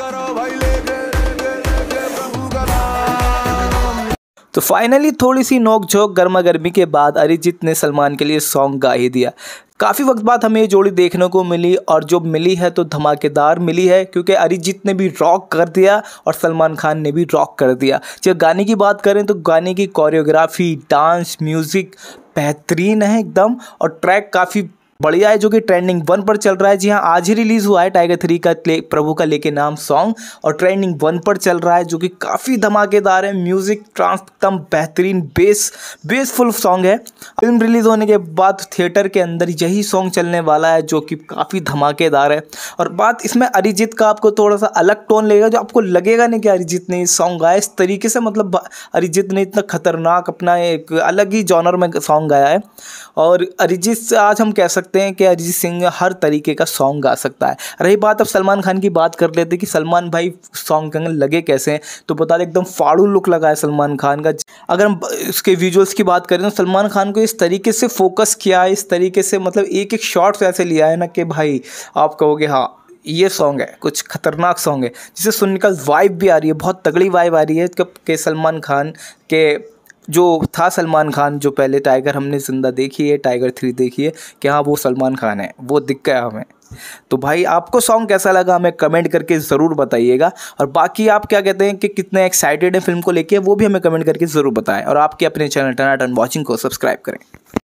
करो भाई तो फाइनली थोड़ी सी नोकझोंक गर्मा गर्मी के बाद अरिजीत ने सलमान के लिए सॉन्ग गा ही दिया काफ़ी वक्त बाद हमें ये जोड़ी देखने को मिली और जो मिली है तो धमाकेदार मिली है क्योंकि अरिजीत ने भी रॉक कर दिया और सलमान खान ने भी रॉक कर दिया जब गाने की बात करें तो गाने की कोरियोग्राफी डांस म्यूज़िक बेहतरीन है एकदम और ट्रैक काफ़ी बढ़िया है जो कि ट्रेंडिंग वन पर चल रहा है जी हाँ आज ही रिलीज हुआ है टाइगर थ्री का प्रभु का लेके नाम सॉन्ग और ट्रेंडिंग वन पर चल रहा है जो कि काफ़ी धमाकेदार है म्यूजिक ट्रांस एकदम बेहतरीन बेस बेसफुल सॉन्ग है फिल्म रिलीज होने के बाद थिएटर के अंदर यही सॉन्ग चलने वाला है जो कि काफ़ी धमाकेदार है और बात इसमें अरिजीत का आपको थोड़ा सा अलग टोन लगेगा जो आपको लगेगा नहीं कि अरिजीत ने सॉन्ग गाया इस तरीके से मतलब अरिजीत ने इतना खतरनाक अपना एक अलग ही जॉनर में सॉन्ग गाया है और अरिजीत से आज हम कह सकते सकते हैं कि अरिजीत सिंह हर तरीके का सॉन्ग गा सकता है रही बात अब सलमान खान की बात कर लेते कि सलमान भाई सॉन्ग लगे कैसे हैं तो बता दें एकदम फाड़ू लुक लगा है सलमान खान का अगर हम उसके विजुअल्स की बात करें तो सलमान खान को इस तरीके से फोकस किया है इस तरीके से मतलब एक एक शॉट ऐसे लिया है ना कि भाई आप कहोगे हाँ ये सॉन्ग है कुछ खतरनाक सॉन्ग है जिसे सुनने का वाइब भी आ रही है बहुत तगड़ी वाइब आ रही है कि सलमान खान के जो था सलमान खान जो पहले टाइगर हमने ज़िंदा देखी है टाइगर थ्री देखी है कि हाँ वो सलमान खान है वो दिख गया हमें तो भाई आपको सॉन्ग कैसा लगा हमें कमेंट करके ज़रूर बताइएगा और बाकी आप क्या कहते हैं कि कितने एक्साइटेड हैं फिल्म को लेके वो भी हमें कमेंट करके ज़रूर बताएं और आपके अपने चैनल टनाटन वॉचिंग को सब्सक्राइब करें